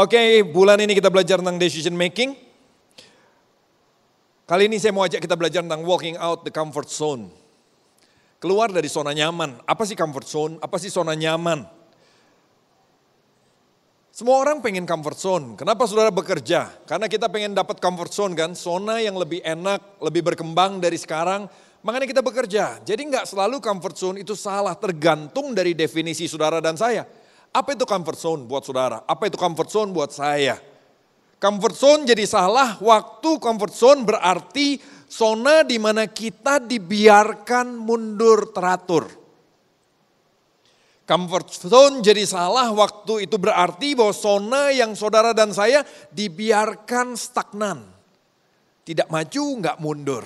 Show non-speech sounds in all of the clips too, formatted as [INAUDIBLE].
Oke, okay, bulan ini kita belajar tentang decision making. Kali ini saya mau ajak kita belajar tentang walking out the comfort zone. Keluar dari zona nyaman. Apa sih comfort zone? Apa sih zona nyaman? Semua orang pengen comfort zone. Kenapa saudara bekerja? Karena kita pengen dapat comfort zone kan. Zona yang lebih enak, lebih berkembang dari sekarang. Makanya kita bekerja. Jadi nggak selalu comfort zone itu salah. Tergantung dari definisi saudara dan saya. Apa itu comfort zone buat saudara? Apa itu comfort zone buat saya? Comfort zone jadi salah waktu comfort zone berarti zona di mana kita dibiarkan mundur teratur. Comfort zone jadi salah waktu itu berarti bahwa zona yang saudara dan saya dibiarkan stagnan. Tidak maju, nggak mundur.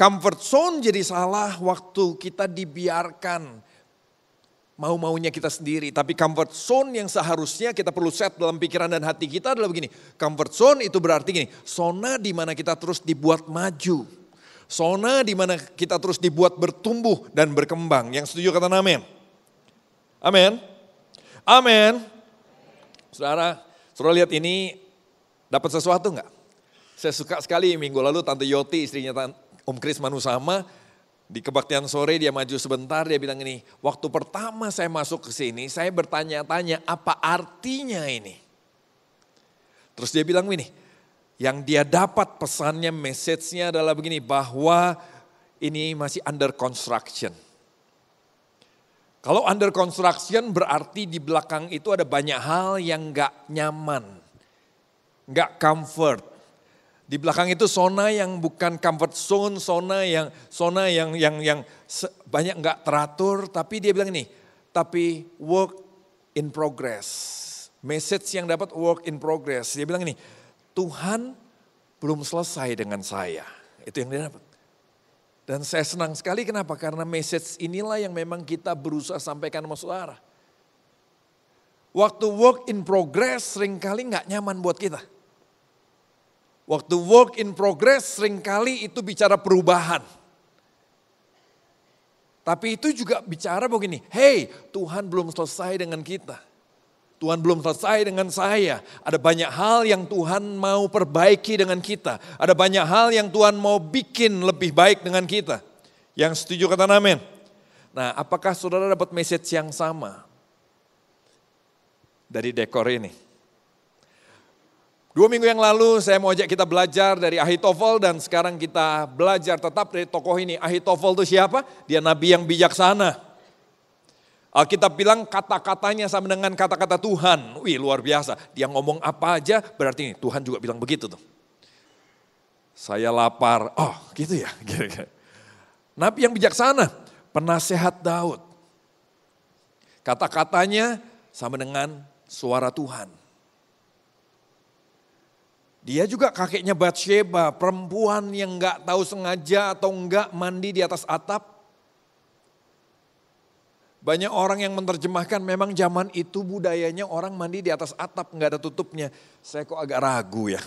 Comfort zone jadi salah waktu kita dibiarkan mau-maunya kita sendiri. Tapi comfort zone yang seharusnya kita perlu set dalam pikiran dan hati kita adalah begini. Comfort zone itu berarti gini, zona di mana kita terus dibuat maju. Zona di mana kita terus dibuat bertumbuh dan berkembang. Yang setuju kata amin. Ya? Amin. Amin. Saudara, saudara lihat ini dapat sesuatu nggak? Saya suka sekali minggu lalu Tante Yoti istrinya Om Kris Manusama di kebaktian sore dia maju sebentar, dia bilang ini, waktu pertama saya masuk ke sini, saya bertanya-tanya apa artinya ini. Terus dia bilang ini, yang dia dapat pesannya, message-nya adalah begini, bahwa ini masih under construction. Kalau under construction berarti di belakang itu ada banyak hal yang gak nyaman, gak comfort, di belakang itu zona yang bukan comfort zone, zona yang zona yang yang yang banyak nggak teratur, tapi dia bilang ini, tapi work in progress. Message yang dapat work in progress. Dia bilang ini, Tuhan belum selesai dengan saya. Itu yang dia dapat. Dan saya senang sekali kenapa? Karena message inilah yang memang kita berusaha sampaikan sama saudara. Waktu work in progress seringkali nggak nyaman buat kita. Waktu work in progress seringkali itu bicara perubahan. Tapi itu juga bicara begini, hey Tuhan belum selesai dengan kita. Tuhan belum selesai dengan saya. Ada banyak hal yang Tuhan mau perbaiki dengan kita. Ada banyak hal yang Tuhan mau bikin lebih baik dengan kita. Yang setuju kata amin. Nah apakah saudara dapat message yang sama dari dekor ini? Dua minggu yang lalu saya mau ajak kita belajar dari Ahitofel dan sekarang kita belajar tetap dari tokoh ini. Ahitofel itu siapa? Dia nabi yang bijaksana. Kita bilang kata-katanya sama dengan kata-kata Tuhan. Wih luar biasa, dia ngomong apa aja berarti ini Tuhan juga bilang begitu tuh. Saya lapar, oh gitu ya. [LAUGHS] Nabi yang bijaksana, penasehat Daud. Kata-katanya sama dengan suara Tuhan. Dia juga kakeknya Bathsheba, perempuan yang nggak tahu sengaja atau nggak mandi di atas atap. Banyak orang yang menerjemahkan memang zaman itu budayanya orang mandi di atas atap nggak ada tutupnya. Saya kok agak ragu ya.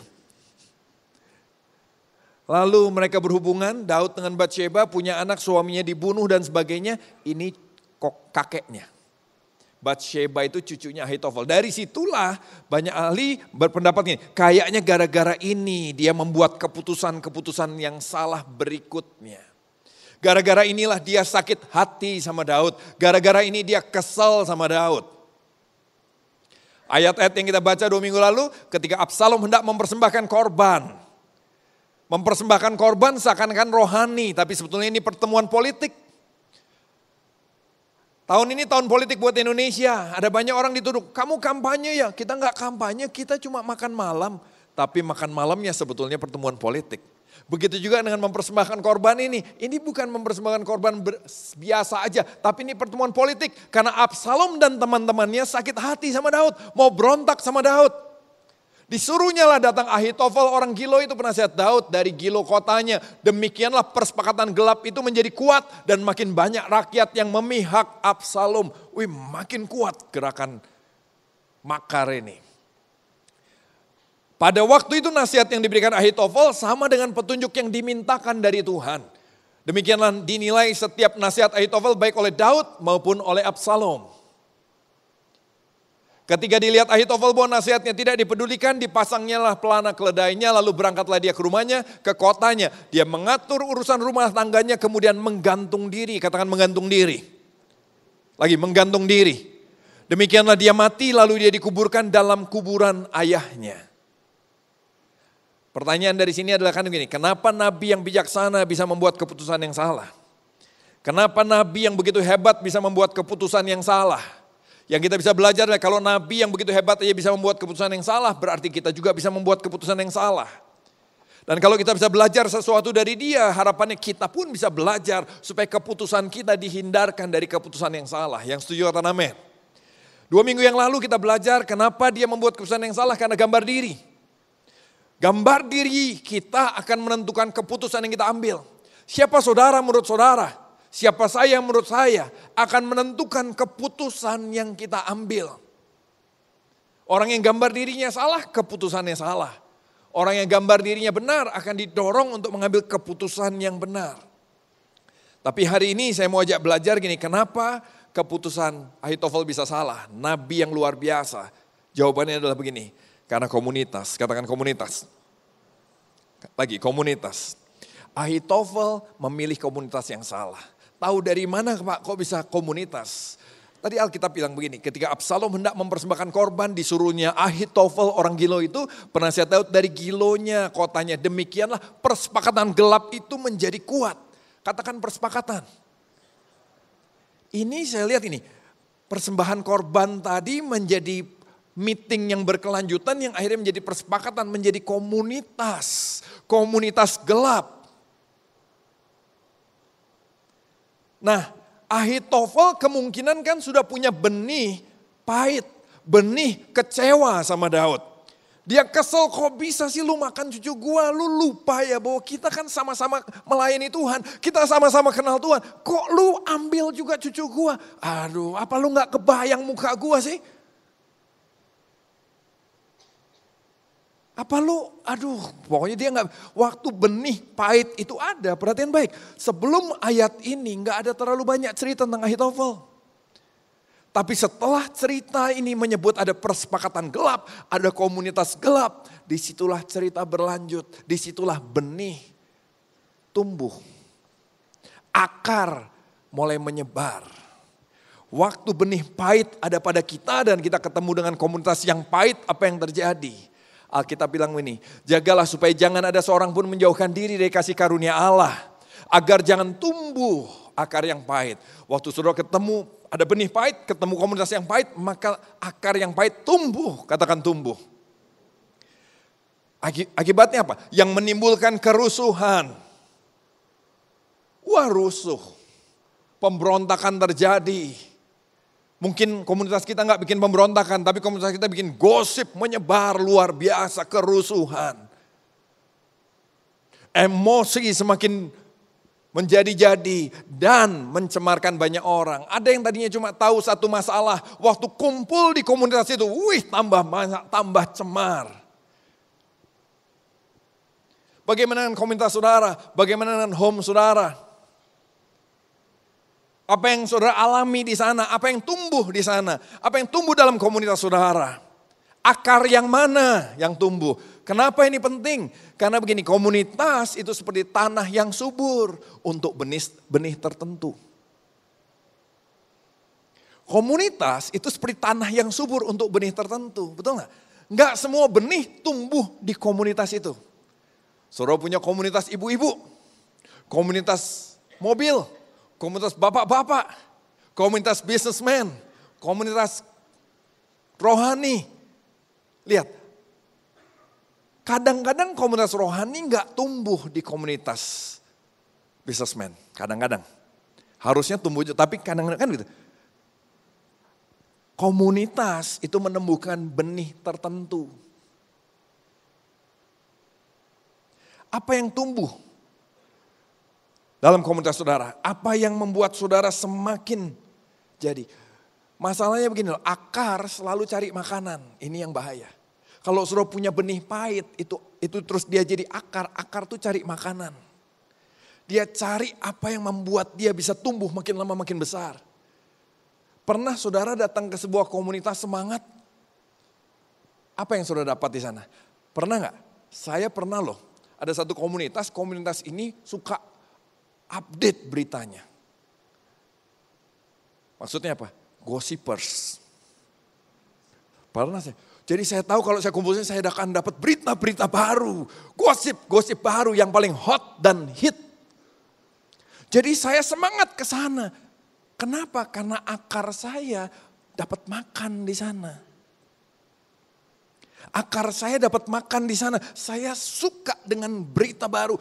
Lalu mereka berhubungan, Daud dengan Bathsheba punya anak suaminya dibunuh dan sebagainya. Ini kok kakeknya. Bathsheba itu cucunya Ahitofel. Dari situlah banyak ahli berpendapat gini, kayaknya gara-gara ini dia membuat keputusan-keputusan yang salah berikutnya. Gara-gara inilah dia sakit hati sama Daud. Gara-gara ini dia kesel sama Daud. Ayat-ayat yang kita baca dua minggu lalu ketika Absalom hendak mempersembahkan korban. Mempersembahkan korban seakan-akan rohani, tapi sebetulnya ini pertemuan politik. Tahun ini tahun politik buat Indonesia. Ada banyak orang dituduh, kamu kampanye ya. Kita nggak kampanye, kita cuma makan malam. Tapi makan malamnya sebetulnya pertemuan politik. Begitu juga dengan mempersembahkan korban ini. Ini bukan mempersembahkan korban biasa aja, tapi ini pertemuan politik. Karena Absalom dan teman-temannya sakit hati sama Daud, mau berontak sama Daud. Disuruhnyalah datang Ahitofel orang Gilo itu penasihat Daud dari Gilo kotanya. Demikianlah persepakatan gelap itu menjadi kuat dan makin banyak rakyat yang memihak Absalom. Wih makin kuat gerakan makar ini. Pada waktu itu nasihat yang diberikan Ahitofel sama dengan petunjuk yang dimintakan dari Tuhan. Demikianlah dinilai setiap nasihat Ahitofel baik oleh Daud maupun oleh Absalom. Ketika dilihat Ahitofel bahwa nasihatnya tidak dipedulikan, dipasangnya lah pelana keledainya, lalu berangkatlah dia ke rumahnya, ke kotanya. Dia mengatur urusan rumah tangganya, kemudian menggantung diri, katakan menggantung diri. Lagi menggantung diri. Demikianlah dia mati, lalu dia dikuburkan dalam kuburan ayahnya. Pertanyaan dari sini adalah kan begini, kenapa nabi yang bijaksana bisa membuat keputusan yang salah? Kenapa nabi yang begitu hebat bisa membuat keputusan yang salah? Yang kita bisa belajar adalah kalau nabi yang begitu hebat aja bisa membuat keputusan yang salah, berarti kita juga bisa membuat keputusan yang salah. Dan kalau kita bisa belajar sesuatu dari dia, harapannya kita pun bisa belajar supaya keputusan kita dihindarkan dari keputusan yang salah. Yang setuju atau amin. Dua minggu yang lalu kita belajar kenapa dia membuat keputusan yang salah karena gambar diri. Gambar diri kita akan menentukan keputusan yang kita ambil. Siapa saudara menurut saudara? Siapa saya menurut saya akan menentukan keputusan yang kita ambil. Orang yang gambar dirinya salah, keputusannya salah. Orang yang gambar dirinya benar akan didorong untuk mengambil keputusan yang benar. Tapi hari ini saya mau ajak belajar gini, kenapa keputusan Ahitofel bisa salah? Nabi yang luar biasa. Jawabannya adalah begini, karena komunitas, katakan komunitas. Lagi, komunitas. Ahitofel memilih komunitas yang salah. Tahu dari mana Pak kok bisa komunitas? Tadi Alkitab bilang begini, ketika Absalom hendak mempersembahkan korban disuruhnya Ahitofel orang Gilo itu, pernah saya tahu dari Gilonya kotanya. Demikianlah persepakatan gelap itu menjadi kuat. Katakan persepakatan. Ini saya lihat ini, persembahan korban tadi menjadi meeting yang berkelanjutan yang akhirnya menjadi persepakatan, menjadi komunitas, komunitas gelap. Nah, Ahitofel kemungkinan kan sudah punya benih pahit, benih kecewa sama Daud. Dia kesel kok bisa sih lu makan cucu gua, lu lupa ya bahwa kita kan sama-sama melayani Tuhan, kita sama-sama kenal Tuhan. Kok lu ambil juga cucu gua? Aduh, apa lu nggak kebayang muka gua sih? Apa lu, aduh pokoknya dia nggak waktu benih pahit itu ada, perhatian baik. Sebelum ayat ini nggak ada terlalu banyak cerita tentang Ahitofel. Tapi setelah cerita ini menyebut ada persepakatan gelap, ada komunitas gelap, disitulah cerita berlanjut, disitulah benih tumbuh. Akar mulai menyebar. Waktu benih pahit ada pada kita dan kita ketemu dengan komunitas yang pahit, apa yang terjadi? Alkitab bilang ini, jagalah supaya jangan ada seorang pun menjauhkan diri dari kasih karunia Allah. Agar jangan tumbuh akar yang pahit. Waktu saudara ketemu ada benih pahit, ketemu komunitas yang pahit, maka akar yang pahit tumbuh, katakan tumbuh. Akibatnya apa? Yang menimbulkan kerusuhan. Wah rusuh. Pemberontakan terjadi Mungkin komunitas kita nggak bikin pemberontakan, tapi komunitas kita bikin gosip menyebar luar biasa kerusuhan. Emosi semakin menjadi-jadi dan mencemarkan banyak orang. Ada yang tadinya cuma tahu satu masalah, waktu kumpul di komunitas itu, wih tambah banyak, tambah cemar. Bagaimana dengan komunitas saudara? Bagaimana dengan home saudara? apa yang saudara alami di sana, apa yang tumbuh di sana, apa yang tumbuh dalam komunitas saudara. Akar yang mana yang tumbuh? Kenapa ini penting? Karena begini, komunitas itu seperti tanah yang subur untuk benih, benih tertentu. Komunitas itu seperti tanah yang subur untuk benih tertentu, betul nggak? Nggak semua benih tumbuh di komunitas itu. Saudara punya komunitas ibu-ibu, komunitas mobil, komunitas bapak-bapak, komunitas businessman, komunitas rohani. Lihat, kadang-kadang komunitas rohani nggak tumbuh di komunitas businessman. Kadang-kadang. Harusnya tumbuh, tapi kadang-kadang kan gitu. Komunitas itu menemukan benih tertentu. Apa yang tumbuh? dalam komunitas saudara. Apa yang membuat saudara semakin jadi. Masalahnya begini loh, akar selalu cari makanan. Ini yang bahaya. Kalau suruh punya benih pahit, itu itu terus dia jadi akar. Akar tuh cari makanan. Dia cari apa yang membuat dia bisa tumbuh makin lama makin besar. Pernah saudara datang ke sebuah komunitas semangat? Apa yang saudara dapat di sana? Pernah nggak? Saya pernah loh. Ada satu komunitas, komunitas ini suka update beritanya. Maksudnya apa? Gossipers. Pernah saya. Jadi saya tahu kalau saya kumpulin saya akan dapat berita-berita baru. Gosip-gosip baru yang paling hot dan hit. Jadi saya semangat ke sana. Kenapa? Karena akar saya dapat makan di sana. Akar saya dapat makan di sana. Saya suka dengan berita baru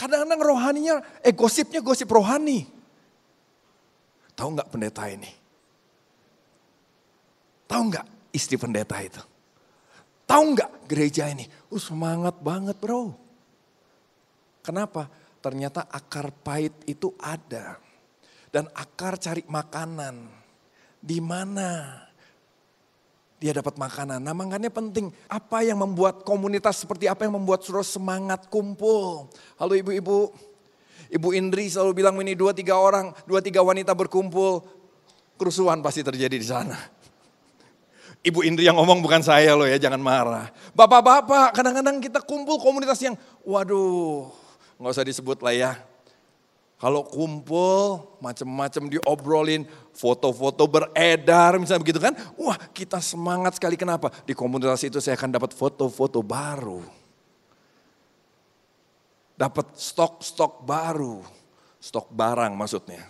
Kadang-kadang rohaninya, eh gosipnya gosip rohani. Tahu nggak pendeta ini? Tahu nggak istri pendeta itu? Tahu nggak gereja ini? Uh, semangat banget bro. Kenapa? Ternyata akar pahit itu ada. Dan akar cari makanan. Di mana? dia dapat makanan. Nah makannya penting. Apa yang membuat komunitas seperti apa yang membuat suruh semangat kumpul. Halo ibu-ibu. Ibu Indri selalu bilang ini dua tiga orang, dua tiga wanita berkumpul. Kerusuhan pasti terjadi di sana. Ibu Indri yang ngomong bukan saya loh ya, jangan marah. Bapak-bapak, kadang-kadang kita kumpul komunitas yang, waduh, nggak usah disebut lah ya kalau kumpul, macam-macam diobrolin, foto-foto beredar, misalnya begitu kan. Wah, kita semangat sekali. Kenapa? Di komunitas itu saya akan dapat foto-foto baru. Dapat stok-stok baru. Stok barang maksudnya.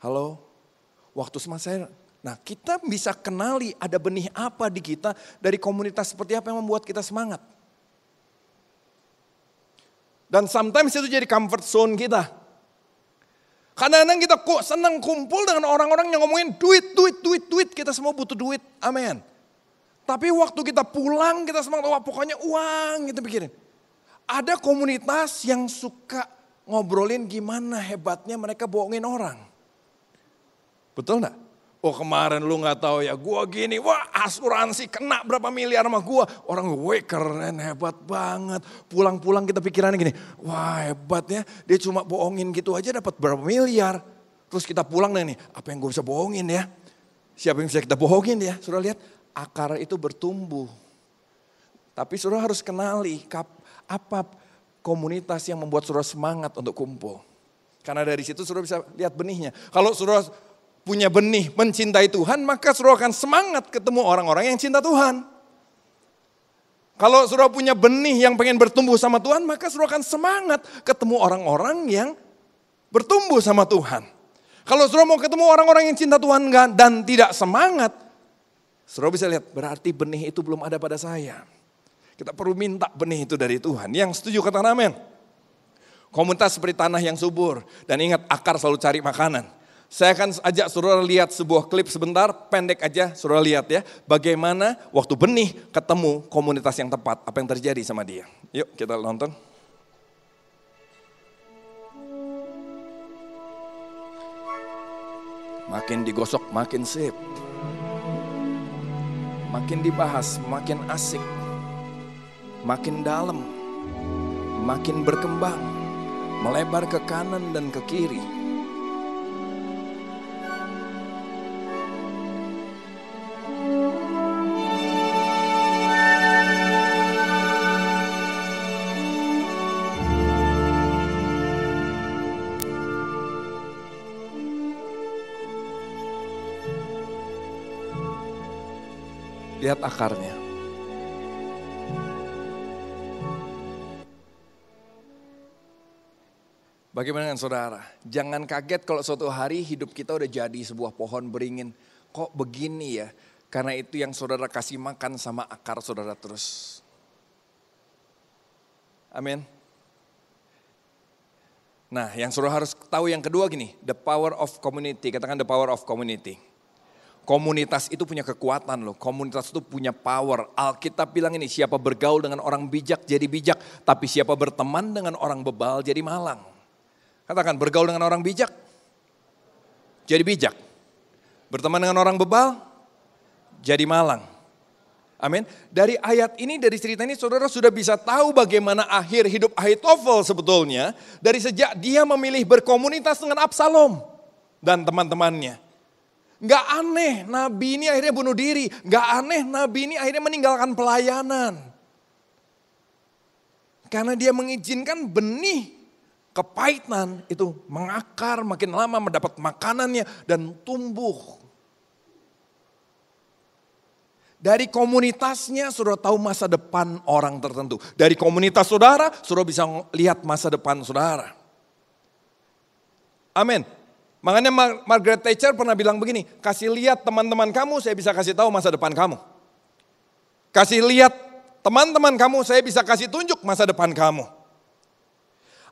Halo? Waktu semasa saya Nah, kita bisa kenali ada benih apa di kita dari komunitas seperti apa yang membuat kita semangat. Dan sometimes itu jadi comfort zone kita. Kadang-kadang kita kok senang kumpul dengan orang-orang yang ngomongin duit, duit, duit, duit. Kita semua butuh duit. Amin. Tapi waktu kita pulang kita semua tahu pokoknya uang kita pikirin. Ada komunitas yang suka ngobrolin gimana hebatnya mereka bohongin orang. Betul nggak? Oh kemarin lu nggak tahu ya, gua gini, wah asuransi kena berapa miliar sama gua. Orang gue keren, hebat banget. Pulang-pulang kita pikirannya gini, wah hebatnya dia cuma bohongin gitu aja dapat berapa miliar. Terus kita pulang nih, apa yang gue bisa bohongin ya? Siapa yang bisa kita bohongin ya? Sudah lihat, akar itu bertumbuh. Tapi suruh harus kenali kap, apa komunitas yang membuat suruh semangat untuk kumpul. Karena dari situ suruh bisa lihat benihnya. Kalau suruh punya benih mencintai Tuhan, maka suruh akan semangat ketemu orang-orang yang cinta Tuhan. Kalau suruh punya benih yang pengen bertumbuh sama Tuhan, maka suruh akan semangat ketemu orang-orang yang bertumbuh sama Tuhan. Kalau suruh mau ketemu orang-orang yang cinta Tuhan dan tidak semangat, suruh bisa lihat berarti benih itu belum ada pada saya. Kita perlu minta benih itu dari Tuhan. Yang setuju kata amin. Komunitas seperti tanah yang subur. Dan ingat akar selalu cari makanan. Saya akan ajak saudara lihat sebuah klip sebentar, pendek aja saudara lihat ya. Bagaimana waktu benih ketemu komunitas yang tepat, apa yang terjadi sama dia. Yuk kita nonton. Makin digosok makin sip. Makin dibahas makin asik. Makin dalam. Makin berkembang. Melebar ke kanan dan ke kiri Lihat akarnya. Bagaimana dengan saudara? Jangan kaget kalau suatu hari hidup kita udah jadi sebuah pohon beringin. Kok begini ya? Karena itu yang saudara kasih makan sama akar saudara terus. Amin. Nah, yang saudara harus tahu yang kedua gini, the power of community. Katakan the power of community. Komunitas itu punya kekuatan loh, komunitas itu punya power. Alkitab bilang ini, siapa bergaul dengan orang bijak jadi bijak, tapi siapa berteman dengan orang bebal jadi malang. Katakan bergaul dengan orang bijak, jadi bijak. Berteman dengan orang bebal, jadi malang. Amin. Dari ayat ini, dari cerita ini saudara sudah bisa tahu bagaimana akhir hidup Ahitofel sebetulnya. Dari sejak dia memilih berkomunitas dengan Absalom dan teman-temannya. Gak aneh nabi ini akhirnya bunuh diri. Gak aneh nabi ini akhirnya meninggalkan pelayanan. Karena dia mengizinkan benih kepahitan itu mengakar makin lama mendapat makanannya dan tumbuh. Dari komunitasnya suruh tahu masa depan orang tertentu. Dari komunitas saudara, suruh bisa lihat masa depan saudara. Amin. Makanya Margaret Thatcher pernah bilang begini, kasih lihat teman-teman kamu, saya bisa kasih tahu masa depan kamu. Kasih lihat teman-teman kamu, saya bisa kasih tunjuk masa depan kamu.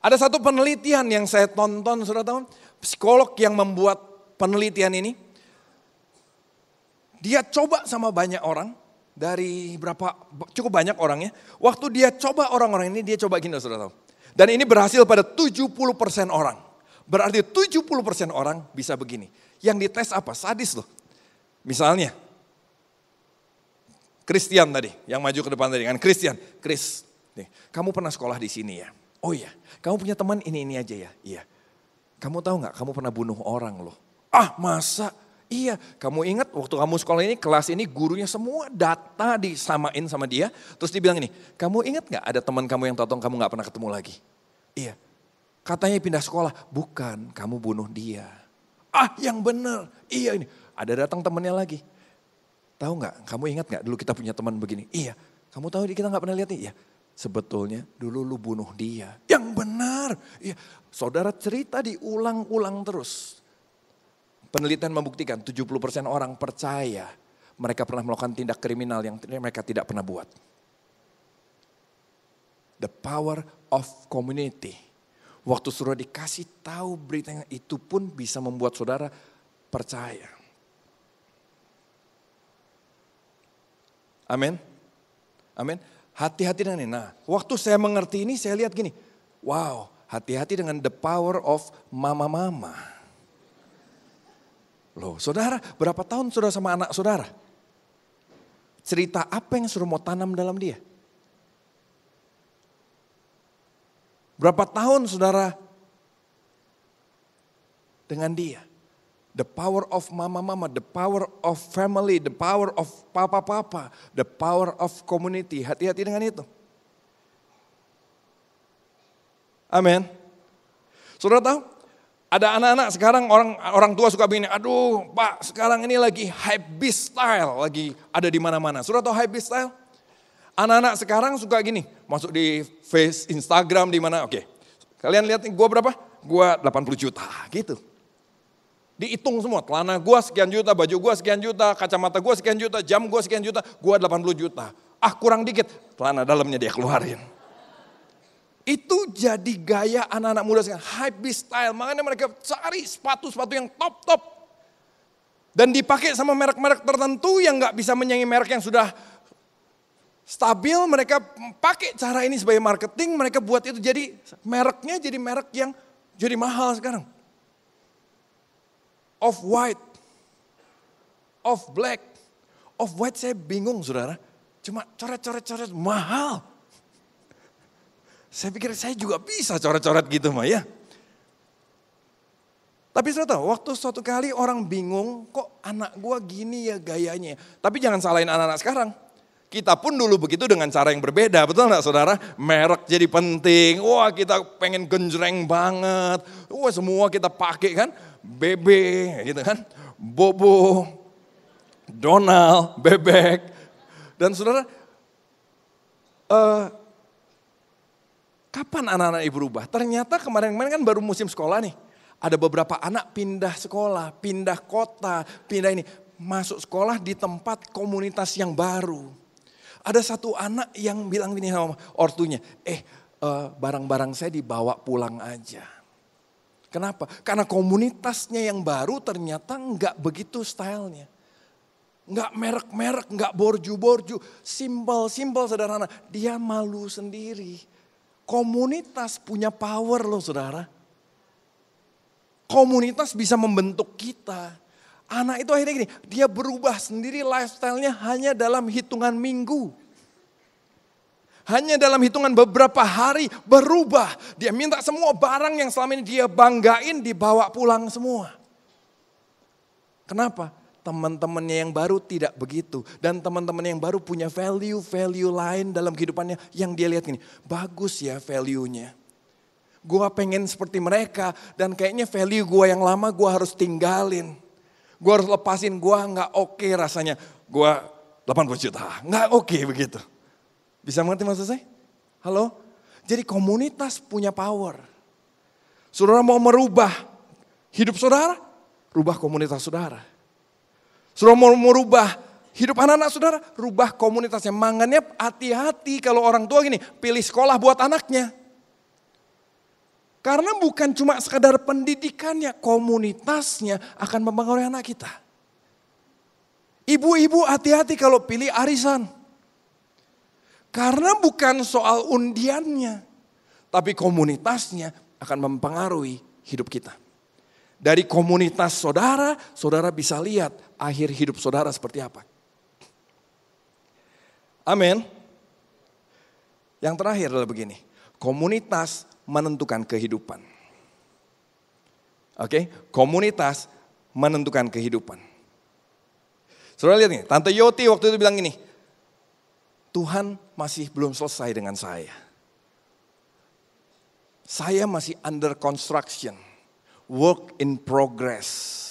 Ada satu penelitian yang saya tonton, saudara tahu, psikolog yang membuat penelitian ini, dia coba sama banyak orang, dari berapa, cukup banyak orangnya. Waktu dia coba orang-orang ini, dia coba gini, saudara tahu. Dan ini berhasil pada 70% orang. Berarti 70% orang bisa begini. Yang dites apa? Sadis loh. Misalnya, Christian tadi, yang maju ke depan tadi kan Christian. Chris, nih, kamu pernah sekolah di sini ya? Oh iya, kamu punya teman ini-ini aja ya? Iya. Kamu tahu nggak, kamu pernah bunuh orang loh. Ah masa? Iya, kamu ingat waktu kamu sekolah ini kelas ini gurunya semua data disamain sama dia. Terus dibilang ini, kamu ingat nggak ada teman kamu yang totong kamu nggak pernah ketemu lagi? Iya, Katanya pindah sekolah. Bukan, kamu bunuh dia. Ah yang benar, iya ini. Ada datang temannya lagi. Tahu nggak? Kamu ingat nggak dulu kita punya teman begini? Iya. Kamu tahu kita nggak pernah lihat nih? Iya. Sebetulnya dulu lu bunuh dia. Yang benar. Iya. Saudara cerita diulang-ulang terus. Penelitian membuktikan 70% orang percaya mereka pernah melakukan tindak kriminal yang mereka tidak pernah buat. The power of community Waktu saudara dikasih tahu beritanya itu pun bisa membuat saudara percaya. Amin. Amin. Hati-hati dengan ini. Nah, waktu saya mengerti ini saya lihat gini. Wow, hati-hati dengan the power of mama-mama. Loh, saudara, berapa tahun saudara sama anak saudara? Cerita apa yang suruh mau tanam dalam dia? Berapa tahun saudara dengan dia? The power of mama-mama, the power of family, the power of papa-papa, the power of community. Hati-hati dengan itu. Amin. Saudara tahu, ada anak-anak sekarang orang orang tua suka begini, aduh pak sekarang ini lagi hype beast style, lagi ada di mana-mana. Saudara tahu hype beast style? Anak-anak sekarang suka gini, masuk di face Instagram di mana, oke. Okay. Kalian lihat gue berapa? Gue 80 juta, gitu. Dihitung semua, telana gue sekian juta, baju gue sekian juta, kacamata gue sekian juta, jam gue sekian juta, gue 80 juta. Ah kurang dikit, telana dalamnya dia keluarin. Itu jadi gaya anak-anak muda sekarang, hype style. Makanya mereka cari sepatu-sepatu yang top-top. Dan dipakai sama merek-merek tertentu yang gak bisa menyanyi merek yang sudah stabil, mereka pakai cara ini sebagai marketing, mereka buat itu jadi mereknya jadi merek yang jadi mahal sekarang. Off white, off black, off white saya bingung saudara. Cuma coret-coret-coret mahal. Saya pikir saya juga bisa coret-coret gitu mah ya. Tapi saudara waktu suatu kali orang bingung kok anak gua gini ya gayanya. Tapi jangan salahin anak-anak sekarang kita pun dulu begitu dengan cara yang berbeda, betul nggak saudara? Merek jadi penting, wah kita pengen genjreng banget, wah semua kita pakai kan, BB gitu kan, Bobo, Donald, Bebek. Dan saudara, uh, kapan anak-anak ibu berubah? Ternyata kemarin-kemarin kan baru musim sekolah nih. Ada beberapa anak pindah sekolah, pindah kota, pindah ini masuk sekolah di tempat komunitas yang baru. Ada satu anak yang bilang gini sama ortunya, eh, eh barang-barang saya dibawa pulang aja. Kenapa? Karena komunitasnya yang baru ternyata nggak begitu stylenya. Nggak merek-merek, nggak borju-borju. Simpel-simpel sederhana. Dia malu sendiri. Komunitas punya power loh saudara. Komunitas bisa membentuk kita. Anak itu akhirnya gini, dia berubah sendiri lifestyle-nya hanya dalam hitungan minggu. Hanya dalam hitungan beberapa hari berubah. Dia minta semua barang yang selama ini dia banggain dibawa pulang semua. Kenapa? Teman-temannya yang baru tidak begitu. Dan teman-temannya yang baru punya value-value lain dalam kehidupannya. Yang dia lihat gini, bagus ya value-nya gue pengen seperti mereka dan kayaknya value gue yang lama gue harus tinggalin. Gue harus lepasin, gue nggak oke okay rasanya. Gue 80 juta, nggak oke okay begitu. Bisa mengerti maksud saya? Halo? Jadi komunitas punya power. Saudara mau merubah hidup saudara, rubah komunitas saudara. Saudara mau merubah hidup anak-anak saudara, rubah komunitasnya. Mangannya hati-hati kalau orang tua gini, pilih sekolah buat anaknya. Karena bukan cuma sekadar pendidikannya, komunitasnya akan mempengaruhi anak kita. Ibu-ibu hati-hati kalau pilih arisan. Karena bukan soal undiannya, tapi komunitasnya akan mempengaruhi hidup kita. Dari komunitas saudara, saudara bisa lihat akhir hidup saudara seperti apa. Amin. Yang terakhir adalah begini, komunitas menentukan kehidupan. Oke, komunitas menentukan kehidupan. Saudara lihat nih, Tante Yoti waktu itu bilang ini Tuhan masih belum selesai dengan saya. Saya masih under construction, work in progress.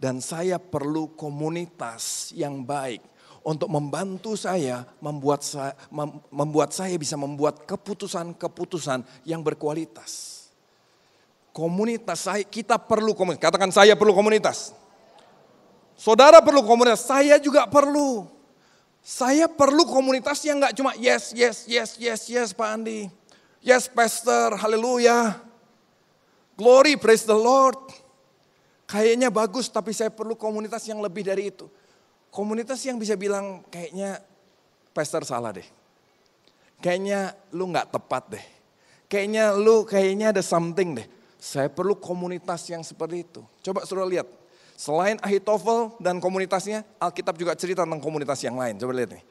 Dan saya perlu komunitas yang baik untuk membantu saya membuat saya, membuat saya bisa membuat keputusan-keputusan yang berkualitas. Komunitas saya kita perlu komunitas. Katakan saya perlu komunitas. Saudara perlu komunitas, saya juga perlu. Saya perlu komunitas yang nggak cuma yes, yes, yes, yes, yes Pak Andi. Yes pastor, haleluya. Glory, praise the Lord. Kayaknya bagus tapi saya perlu komunitas yang lebih dari itu komunitas yang bisa bilang kayaknya pastor salah deh. Kayaknya lu gak tepat deh. Kayaknya lu kayaknya ada something deh. Saya perlu komunitas yang seperti itu. Coba suruh lihat. Selain Ahitofel dan komunitasnya, Alkitab juga cerita tentang komunitas yang lain. Coba lihat nih.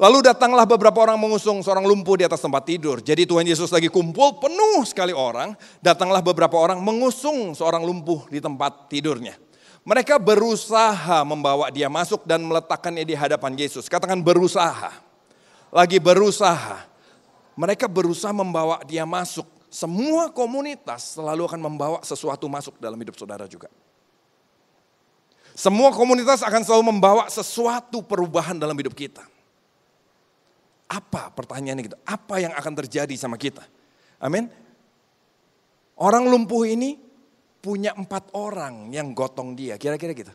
Lalu datanglah beberapa orang mengusung seorang lumpuh di atas tempat tidur. Jadi Tuhan Yesus lagi kumpul penuh sekali orang. Datanglah beberapa orang mengusung seorang lumpuh di tempat tidurnya. Mereka berusaha membawa dia masuk dan meletakkannya di hadapan Yesus. Katakan berusaha. Lagi berusaha. Mereka berusaha membawa dia masuk. Semua komunitas selalu akan membawa sesuatu masuk dalam hidup saudara juga. Semua komunitas akan selalu membawa sesuatu perubahan dalam hidup kita. Apa pertanyaannya gitu? Apa yang akan terjadi sama kita? Amin. Orang lumpuh ini punya empat orang yang gotong dia, kira-kira gitu.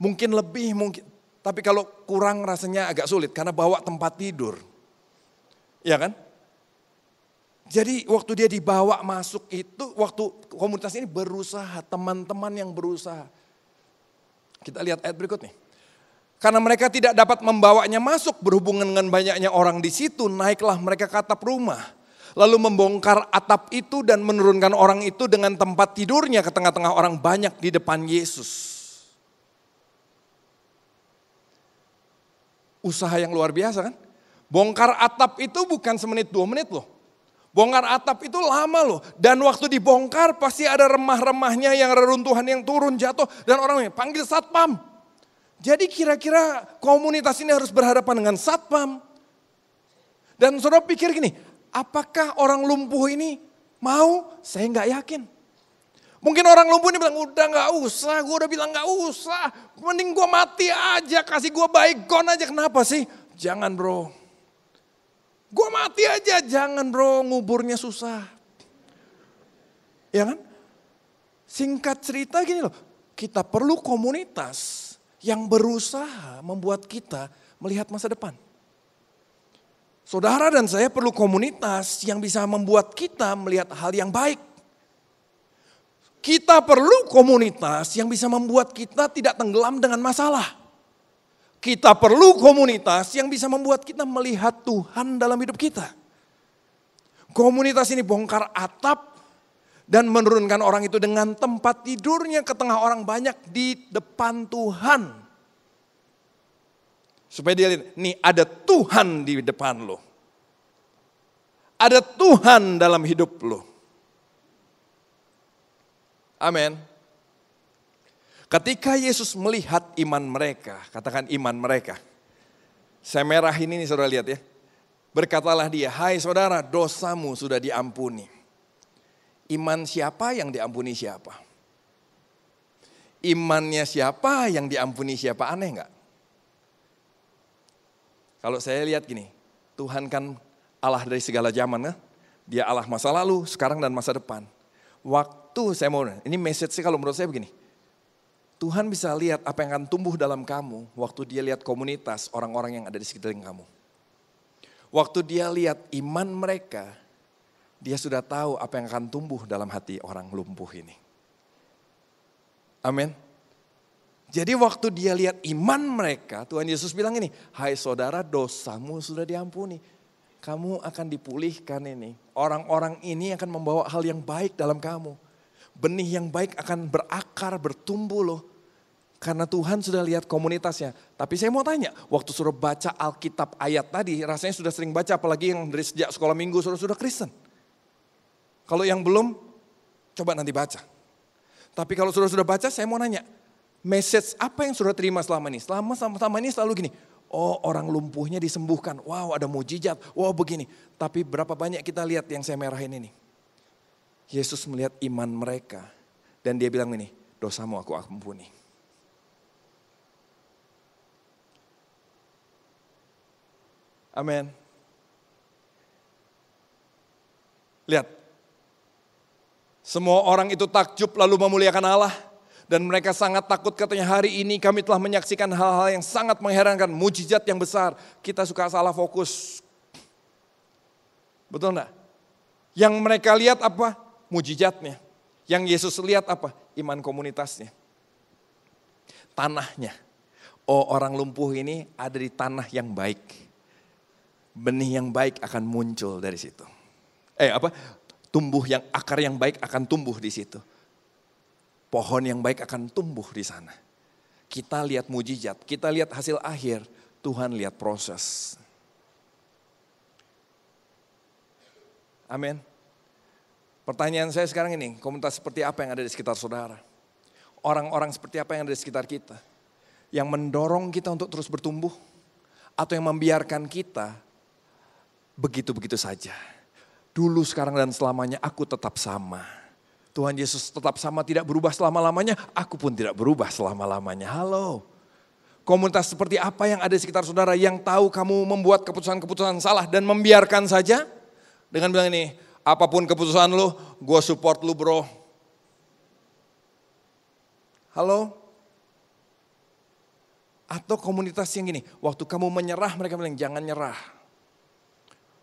Mungkin lebih, mungkin. Tapi kalau kurang rasanya agak sulit karena bawa tempat tidur. Ya kan? Jadi waktu dia dibawa masuk itu, waktu komunitas ini berusaha, teman-teman yang berusaha. Kita lihat ayat berikut nih. Karena mereka tidak dapat membawanya masuk berhubungan dengan banyaknya orang di situ, naiklah mereka ke atap rumah lalu membongkar atap itu dan menurunkan orang itu dengan tempat tidurnya ke tengah-tengah orang banyak di depan Yesus. Usaha yang luar biasa kan? Bongkar atap itu bukan semenit dua menit loh. Bongkar atap itu lama loh. Dan waktu dibongkar pasti ada remah-remahnya yang reruntuhan yang turun jatuh. Dan orangnya panggil satpam. Jadi kira-kira komunitas ini harus berhadapan dengan satpam. Dan saudara pikir gini, Apakah orang lumpuh ini mau? Saya nggak yakin. Mungkin orang lumpuh ini bilang, udah nggak usah, gue udah bilang nggak usah. Mending gue mati aja, kasih gue baik baikon aja. Kenapa sih? Jangan bro. Gue mati aja, jangan bro, nguburnya susah. Ya kan? Singkat cerita gini loh, kita perlu komunitas yang berusaha membuat kita melihat masa depan. Saudara dan saya perlu komunitas yang bisa membuat kita melihat hal yang baik. Kita perlu komunitas yang bisa membuat kita tidak tenggelam dengan masalah. Kita perlu komunitas yang bisa membuat kita melihat Tuhan dalam hidup kita. Komunitas ini bongkar atap dan menurunkan orang itu dengan tempat tidurnya ke tengah orang banyak di depan Tuhan. Supaya dia lihat, nih ada Tuhan di depan lo. Ada Tuhan dalam hidup lo. Amin. Ketika Yesus melihat iman mereka, katakan iman mereka. Saya merah ini nih saudara lihat ya. Berkatalah dia, hai saudara dosamu sudah diampuni. Iman siapa yang diampuni siapa? Imannya siapa yang diampuni siapa? Aneh nggak? Kalau saya lihat gini, Tuhan kan Allah dari segala zaman, ya? dia Allah masa lalu, sekarang dan masa depan. Waktu saya mau, ini message sih kalau menurut saya begini, Tuhan bisa lihat apa yang akan tumbuh dalam kamu waktu dia lihat komunitas orang-orang yang ada di sekitar kamu. Waktu dia lihat iman mereka, dia sudah tahu apa yang akan tumbuh dalam hati orang lumpuh ini. Amin. Jadi waktu dia lihat iman mereka, Tuhan Yesus bilang ini, hai saudara dosamu sudah diampuni. Kamu akan dipulihkan ini. Orang-orang ini akan membawa hal yang baik dalam kamu. Benih yang baik akan berakar, bertumbuh loh. Karena Tuhan sudah lihat komunitasnya. Tapi saya mau tanya, waktu suruh baca Alkitab ayat tadi, rasanya sudah sering baca, apalagi yang dari sejak sekolah minggu sudah sudah Kristen. Kalau yang belum, coba nanti baca. Tapi kalau sudah sudah baca, saya mau nanya, message apa yang sudah terima selama ini? Selama sama-sama ini selalu gini, oh orang lumpuhnya disembuhkan, wow ada mujizat, wow begini. Tapi berapa banyak kita lihat yang saya merahin ini? Yesus melihat iman mereka dan dia bilang ini, dosamu aku ampuni. Amin. Lihat, semua orang itu takjub lalu memuliakan Allah dan mereka sangat takut katanya hari ini kami telah menyaksikan hal-hal yang sangat mengherankan, mujizat yang besar. Kita suka salah fokus. Betul enggak? Yang mereka lihat apa? Mujizatnya. Yang Yesus lihat apa? Iman komunitasnya. Tanahnya. Oh orang lumpuh ini ada di tanah yang baik. Benih yang baik akan muncul dari situ. Eh apa? Tumbuh yang akar yang baik akan tumbuh di situ pohon yang baik akan tumbuh di sana. Kita lihat mujizat, kita lihat hasil akhir, Tuhan lihat proses. Amin. Pertanyaan saya sekarang ini, komunitas seperti apa yang ada di sekitar saudara? Orang-orang seperti apa yang ada di sekitar kita? Yang mendorong kita untuk terus bertumbuh? Atau yang membiarkan kita begitu-begitu saja? Dulu, sekarang, dan selamanya aku tetap sama Tuhan Yesus tetap sama tidak berubah selama-lamanya, aku pun tidak berubah selama-lamanya. Halo. Komunitas seperti apa yang ada di sekitar saudara yang tahu kamu membuat keputusan-keputusan salah dan membiarkan saja? Dengan bilang ini, apapun keputusan lu, gue support lu bro. Halo? Atau komunitas yang gini, waktu kamu menyerah mereka bilang jangan nyerah.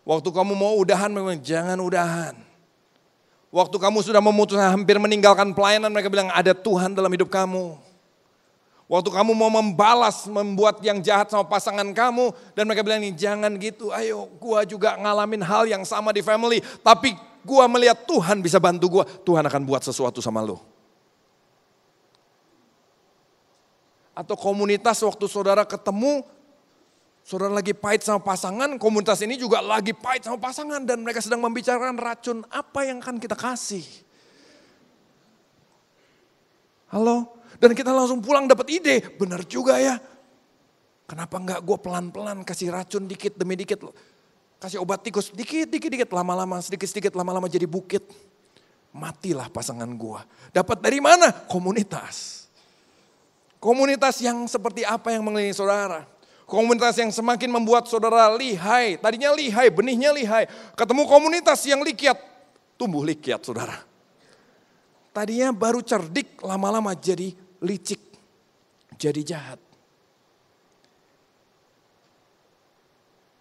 Waktu kamu mau udahan mereka bilang jangan udahan. Waktu kamu sudah memutuskan hampir meninggalkan pelayanan, mereka bilang ada Tuhan dalam hidup kamu. Waktu kamu mau membalas, membuat yang jahat sama pasangan kamu, dan mereka bilang, jangan gitu, ayo gua juga ngalamin hal yang sama di family, tapi gua melihat Tuhan bisa bantu gua, Tuhan akan buat sesuatu sama lo. Atau komunitas waktu saudara ketemu, Saudara lagi pahit sama pasangan, komunitas ini juga lagi pahit sama pasangan dan mereka sedang membicarakan racun apa yang akan kita kasih. Halo? Dan kita langsung pulang dapat ide, benar juga ya. Kenapa enggak gue pelan-pelan kasih racun dikit demi dikit. Kasih obat tikus dikit, dikit, dikit, lama-lama, sedikit-sedikit, lama-lama jadi bukit. Matilah pasangan gue. Dapat dari mana? Komunitas. Komunitas yang seperti apa yang mengelilingi saudara komunitas yang semakin membuat saudara lihai. Tadinya lihai, benihnya lihai. Ketemu komunitas yang likiat, tumbuh likiat saudara. Tadinya baru cerdik, lama-lama jadi licik, jadi jahat.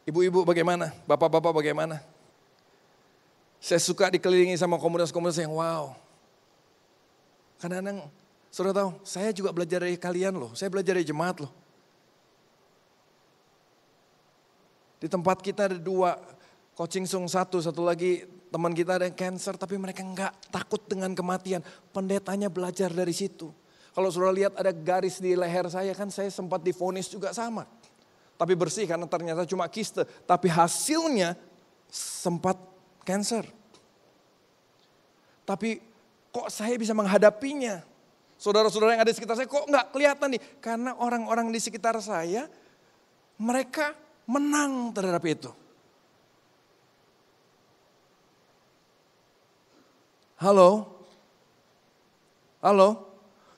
Ibu-ibu bagaimana? Bapak-bapak bagaimana? Saya suka dikelilingi sama komunitas-komunitas yang wow. Karena kadang saudara tahu, saya juga belajar dari kalian loh. Saya belajar dari jemaat loh. Di tempat kita ada dua, coaching sung satu, satu lagi teman kita ada yang cancer tapi mereka nggak takut dengan kematian. Pendetanya belajar dari situ. Kalau saudara lihat ada garis di leher saya kan saya sempat difonis juga sama. Tapi bersih karena ternyata cuma kiste. Tapi hasilnya sempat cancer. Tapi kok saya bisa menghadapinya? Saudara-saudara yang ada di sekitar saya kok nggak kelihatan nih? Karena orang-orang di sekitar saya mereka menang terhadap itu. Halo? Halo?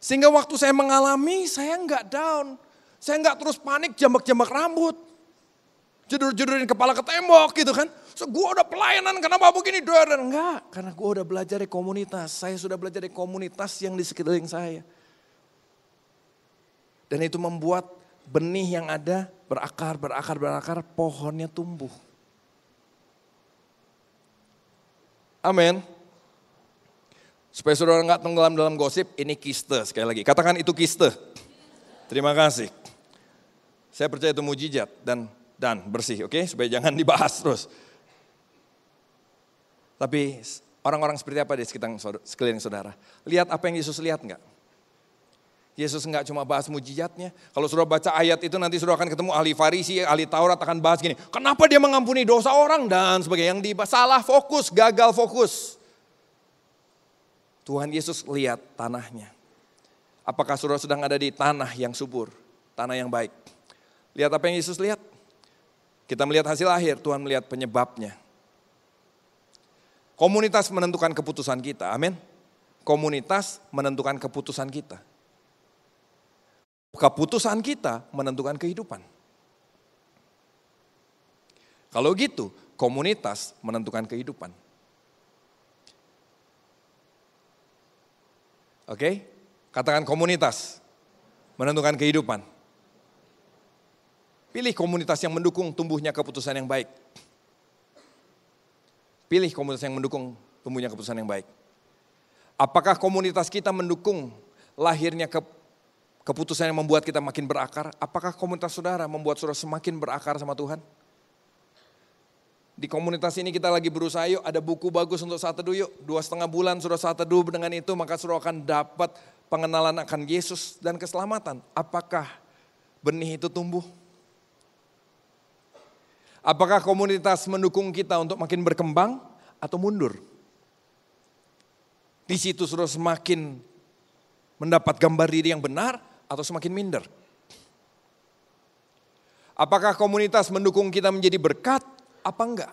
Sehingga waktu saya mengalami, saya nggak down. Saya nggak terus panik jambak-jambak rambut. Jodoh-jodohin kepala ke tembok gitu kan. So, gue udah pelayanan, kenapa begini? Dan enggak, karena gue udah belajar di komunitas. Saya sudah belajar di komunitas yang di sekeliling saya. Dan itu membuat benih yang ada berakar, berakar, berakar, pohonnya tumbuh. Amin. Supaya saudara nggak tenggelam dalam gosip, ini kiste sekali lagi. Katakan itu kiste. Terima kasih. Saya percaya itu mujizat dan dan bersih, oke? Okay? Supaya jangan dibahas terus. Tapi orang-orang seperti apa di sekitar sekeliling saudara? Lihat apa yang Yesus lihat nggak? Yesus nggak cuma bahas mujizatnya. Kalau sudah baca ayat itu nanti sudah akan ketemu ahli Farisi, ahli Taurat akan bahas gini. Kenapa dia mengampuni dosa orang dan sebagainya. Yang dibahas salah fokus, gagal fokus. Tuhan Yesus lihat tanahnya. Apakah saudara sedang ada di tanah yang subur, tanah yang baik. Lihat apa yang Yesus lihat. Kita melihat hasil akhir, Tuhan melihat penyebabnya. Komunitas menentukan keputusan kita, amin. Komunitas menentukan keputusan kita. Keputusan kita menentukan kehidupan. Kalau gitu, komunitas menentukan kehidupan. Oke, katakan komunitas menentukan kehidupan. Pilih komunitas yang mendukung tumbuhnya keputusan yang baik. Pilih komunitas yang mendukung tumbuhnya keputusan yang baik. Apakah komunitas kita mendukung lahirnya ke keputusan yang membuat kita makin berakar, apakah komunitas saudara membuat saudara semakin berakar sama Tuhan? Di komunitas ini kita lagi berusaha yuk ada buku bagus untuk saat teduh yuk. Dua setengah bulan sudah saat teduh dengan itu maka saudara akan dapat pengenalan akan Yesus dan keselamatan. Apakah benih itu tumbuh? Apakah komunitas mendukung kita untuk makin berkembang atau mundur? Di situ sudah semakin mendapat gambar diri yang benar atau semakin minder? Apakah komunitas mendukung kita menjadi berkat apa enggak?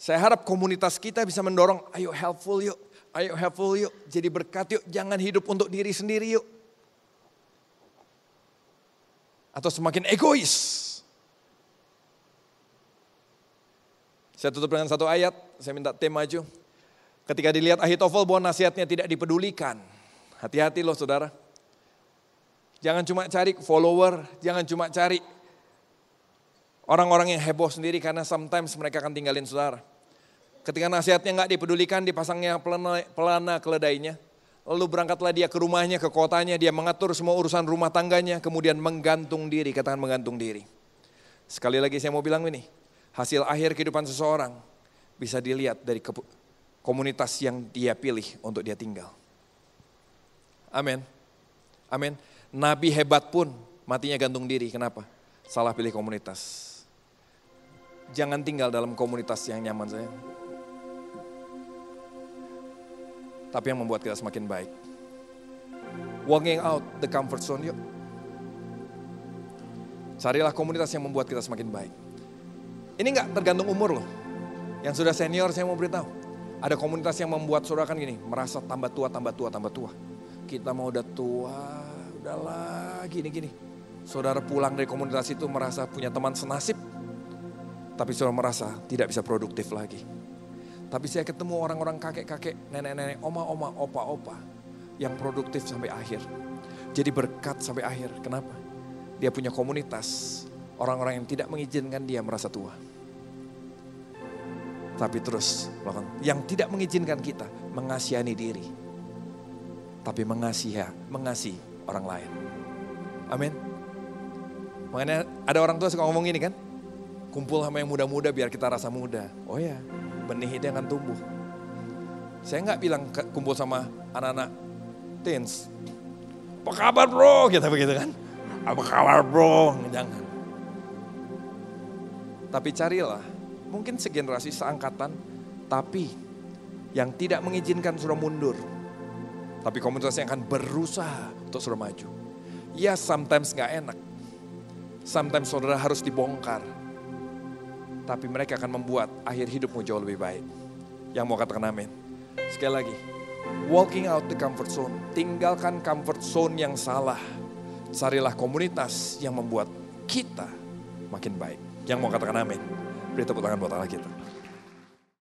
Saya harap komunitas kita bisa mendorong, ayo helpful yuk, ayo helpful yuk, jadi berkat yuk, jangan hidup untuk diri sendiri yuk. Atau semakin egois. Saya tutup dengan satu ayat, saya minta tim maju. Ketika dilihat Ahitofel bahwa nasihatnya tidak dipedulikan. Hati-hati loh saudara. Jangan cuma cari follower, jangan cuma cari orang-orang yang heboh sendiri karena sometimes mereka akan tinggalin saudara. Ketika nasihatnya nggak dipedulikan, dipasangnya pelana, pelana keledainya. Lalu berangkatlah dia ke rumahnya, ke kotanya, dia mengatur semua urusan rumah tangganya, kemudian menggantung diri, katakan menggantung diri. Sekali lagi saya mau bilang ini, hasil akhir kehidupan seseorang bisa dilihat dari komunitas yang dia pilih untuk dia tinggal. Amin. Amin. Nabi hebat pun matinya gantung diri. Kenapa? Salah pilih komunitas. Jangan tinggal dalam komunitas yang nyaman saya. Tapi yang membuat kita semakin baik. Walking out the comfort zone yuk. Carilah komunitas yang membuat kita semakin baik. Ini nggak tergantung umur loh. Yang sudah senior saya mau beritahu. Ada komunitas yang membuat saudara kan gini, merasa tambah tua, tambah tua, tambah tua. Kita mau udah tua, lagi gini-gini. Saudara pulang dari komunitas itu merasa punya teman senasib. Tapi saudara merasa tidak bisa produktif lagi. Tapi saya ketemu orang-orang kakek-kakek, nenek-nenek, oma-oma, opa-opa. Yang produktif sampai akhir. Jadi berkat sampai akhir. Kenapa? Dia punya komunitas. Orang-orang yang tidak mengizinkan dia merasa tua tapi terus melakukan. Yang tidak mengizinkan kita mengasihani diri, tapi mengasihi, mengasihi orang lain. Amin. Makanya ada orang tua suka ngomong ini kan, kumpul sama yang muda-muda biar kita rasa muda. Oh ya, benih ini akan tumbuh. Saya nggak bilang kumpul sama anak-anak teens. Apa kabar bro? Kita gitu, begitu kan. Apa kabar bro? Jangan. Tapi carilah, mungkin segenerasi seangkatan, tapi yang tidak mengizinkan suruh mundur. Tapi komunitas yang akan berusaha untuk suruh maju. Ya sometimes gak enak. Sometimes saudara harus dibongkar. Tapi mereka akan membuat akhir hidupmu jauh lebih baik. Yang mau katakan amin. Sekali lagi, walking out the comfort zone. Tinggalkan comfort zone yang salah. Carilah komunitas yang membuat kita makin baik. Yang mau katakan amin. Beri tepuk tangan buat Allah kita.